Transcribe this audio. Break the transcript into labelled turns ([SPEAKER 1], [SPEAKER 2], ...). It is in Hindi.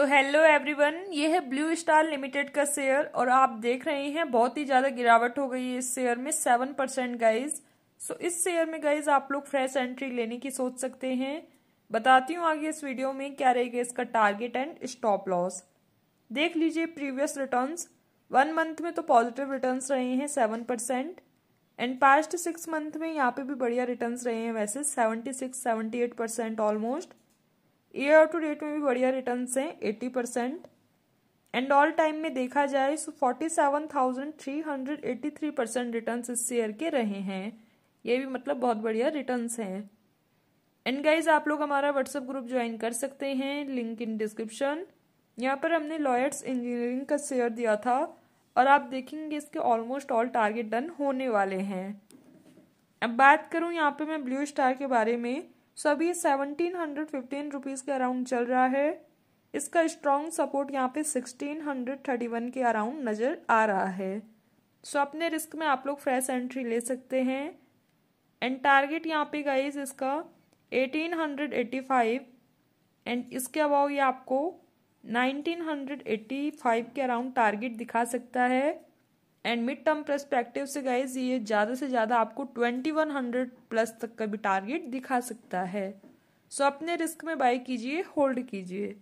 [SPEAKER 1] तो हेलो एवरीवन ये है ब्लू स्टार लिमिटेड का शेयर और आप देख रहे हैं बहुत ही ज़्यादा गिरावट हो गई है इस शेयर में सेवन परसेंट गाइज सो इस शेयर में गाइज आप लोग फ्रेश एंट्री लेने की सोच सकते हैं बताती हूँ आगे इस वीडियो में क्या रहेगा इसका टारगेट एंड स्टॉप लॉस देख लीजिए प्रीवियस रिटर्न वन मंथ में तो पॉजिटिव रिटर्न रहे हैं seven percent and past six month में यहाँ पे भी बढ़िया रिटर्न रहे हैं वैसे seventy six seventy eight percent almost year to date में भी बढ़िया रिटर्न हैं eighty percent and all time में देखा जाए so forty seven thousand three hundred eighty three percent return इस शेयर के रहे हैं ये भी मतलब बहुत बढ़िया रिटर्न हैं एंड गाइज आप लोग हमारा व्हाट्सएप ग्रुप ज्वाइन कर सकते हैं लिंक इन डिस्क्रिप्शन यहाँ पर हमने लॉयर्स इंजीनियरिंग का शेयर दिया था और आप देखेंगे इसके ऑलमोस्ट ऑल टारगेट डन होने वाले हैं अब बात करूँ यहाँ पे मैं ब्लू स्टार के बारे में सो अभी सेवनटीन हंड्रेड फिफ्टीन रुपीज़ के अराउंड चल रहा है इसका स्ट्रॉन्ग सपोर्ट यहाँ पे सिक्सटीन हंड्रेड थर्टी वन के अराउंड नज़र आ रहा है सो so, अपने रिस्क में आप लोग फ्रेश एंट्री ले सकते हैं एंड टारगेट यहाँ पे गाइज इसका eighteen hundred eighty five and इसके अबाव ये आपको नाइनटीन हंड्रेड एट्टी फाइव के अराउंड टारगेट दिखा सकता है एंड मिड टर्म परस्पेक्टिव से गाइज ये ज़्यादा से ज़्यादा आपको ट्वेंटी वन हंड्रेड प्लस तक का भी टारगेट दिखा सकता है सो so, अपने रिस्क में बाय कीजिए होल्ड कीजिए